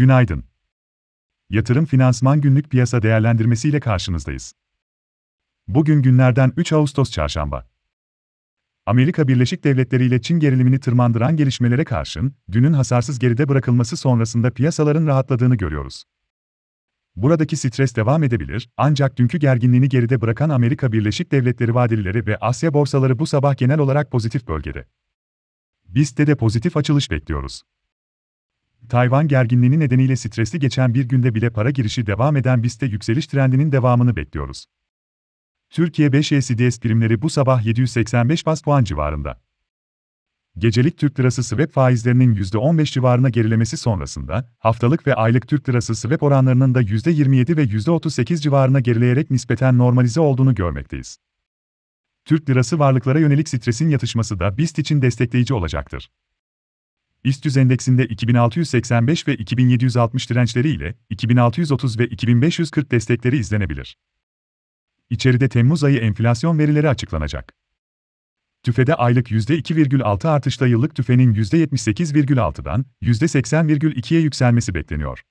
Günaydın. Yatırım Finansman Günlük Piyasa Değerlendirmesi ile karşınızdayız. Bugün günlerden 3 Ağustos Çarşamba. Amerika Birleşik Devletleri ile Çin gerilimini tırmandıran gelişmelere karşın, dünün hasarsız geride bırakılması sonrasında piyasaların rahatladığını görüyoruz. Buradaki stres devam edebilir, ancak dünkü gerginliğini geride bırakan Amerika Birleşik Devletleri vadelileri ve Asya borsaları bu sabah genel olarak pozitif bölgede. BIST'te de pozitif açılış bekliyoruz. Tayvan gerginliğini nedeniyle stresli geçen bir günde bile para girişi devam eden BIST'te yükseliş trendinin devamını bekliyoruz. Türkiye 5 ECDS primleri bu sabah 785 bas puan civarında. Gecelik Türk lirası swap faizlerinin %15 civarına gerilemesi sonrasında, haftalık ve aylık Türk lirası swap oranlarının da %27 ve %38 civarına gerileyerek nispeten normalize olduğunu görmekteyiz. Türk lirası varlıklara yönelik stresin yatışması da BIST için destekleyici olacaktır. İST endeksinde 2685 ve 2760 dirençleri ile 2630 ve 2540 destekleri izlenebilir. İçeride Temmuz ayı enflasyon verileri açıklanacak. TÜFE'de aylık %2,6 artışla yıllık TÜFE'nin %78,6'dan %80,2'ye yükselmesi bekleniyor.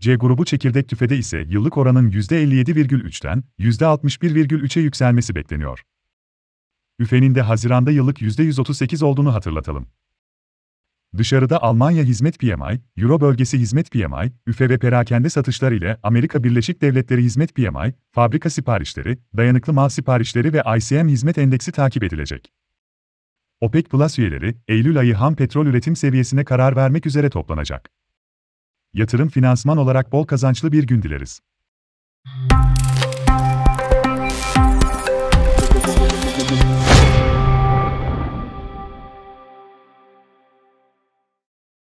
C grubu çekirdek tüfede ise yıllık oranın %57,3'ten %61,3'e yükselmesi bekleniyor. Üfenin de Haziran'da yıllık %138 olduğunu hatırlatalım. Dışarıda Almanya Hizmet PMI, Euro Bölgesi Hizmet PMI, üfe ve perakende satışlar ile Amerika Birleşik Devletleri Hizmet PMI, fabrika siparişleri, dayanıklı mal siparişleri ve ICM Hizmet Endeksi takip edilecek. OPEC Plus üyeleri, Eylül ayı ham petrol üretim seviyesine karar vermek üzere toplanacak. Yatırım finansman olarak bol kazançlı bir gün dileriz.